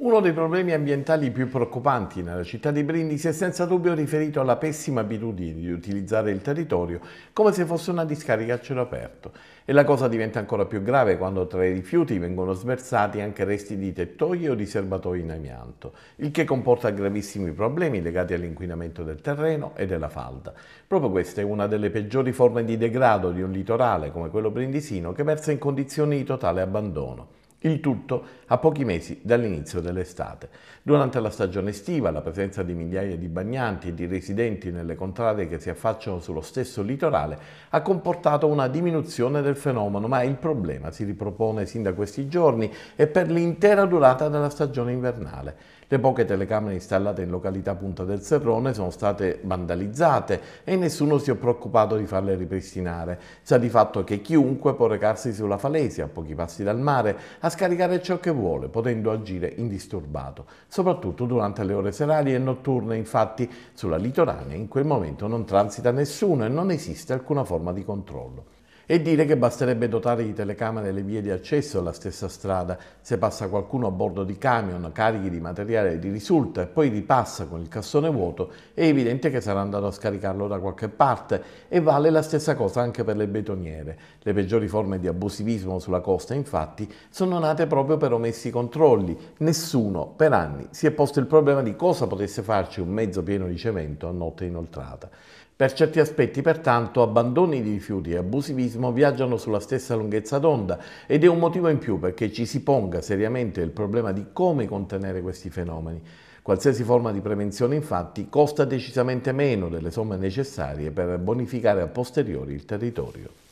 Uno dei problemi ambientali più preoccupanti nella città di Brindisi è senza dubbio riferito alla pessima abitudine di utilizzare il territorio come se fosse una discarica a cielo aperto. E la cosa diventa ancora più grave quando tra i rifiuti vengono sversati anche resti di tettoie o di serbatoi in amianto, il che comporta gravissimi problemi legati all'inquinamento del terreno e della falda. Proprio questa è una delle peggiori forme di degrado di un litorale come quello brindisino che versa in condizioni di totale abbandono. Il tutto a pochi mesi dall'inizio dell'estate. Durante la stagione estiva la presenza di migliaia di bagnanti e di residenti nelle contrade che si affacciano sullo stesso litorale ha comportato una diminuzione del fenomeno, ma il problema si ripropone sin da questi giorni e per l'intera durata della stagione invernale. Le poche telecamere installate in località Punta del Serrone sono state vandalizzate e nessuno si è preoccupato di farle ripristinare. Sa di fatto che chiunque può recarsi sulla Falesia, a pochi passi dal mare, a a scaricare ciò che vuole, potendo agire indisturbato, soprattutto durante le ore serali e notturne. Infatti, sulla litoranea in quel momento non transita nessuno e non esiste alcuna forma di controllo e dire che basterebbe dotare di telecamere le vie di accesso alla stessa strada. Se passa qualcuno a bordo di camion carichi di materiale di risulta e poi ripassa con il cassone vuoto, è evidente che sarà andato a scaricarlo da qualche parte e vale la stessa cosa anche per le betoniere. Le peggiori forme di abusivismo sulla costa, infatti, sono nate proprio per omessi controlli. Nessuno, per anni, si è posto il problema di cosa potesse farci un mezzo pieno di cemento a notte inoltrata. Per certi aspetti, pertanto, abbandoni di rifiuti e abusivismo magnetismo viaggiano sulla stessa lunghezza d'onda ed è un motivo in più perché ci si ponga seriamente il problema di come contenere questi fenomeni. Qualsiasi forma di prevenzione infatti costa decisamente meno delle somme necessarie per bonificare a posteriori il territorio.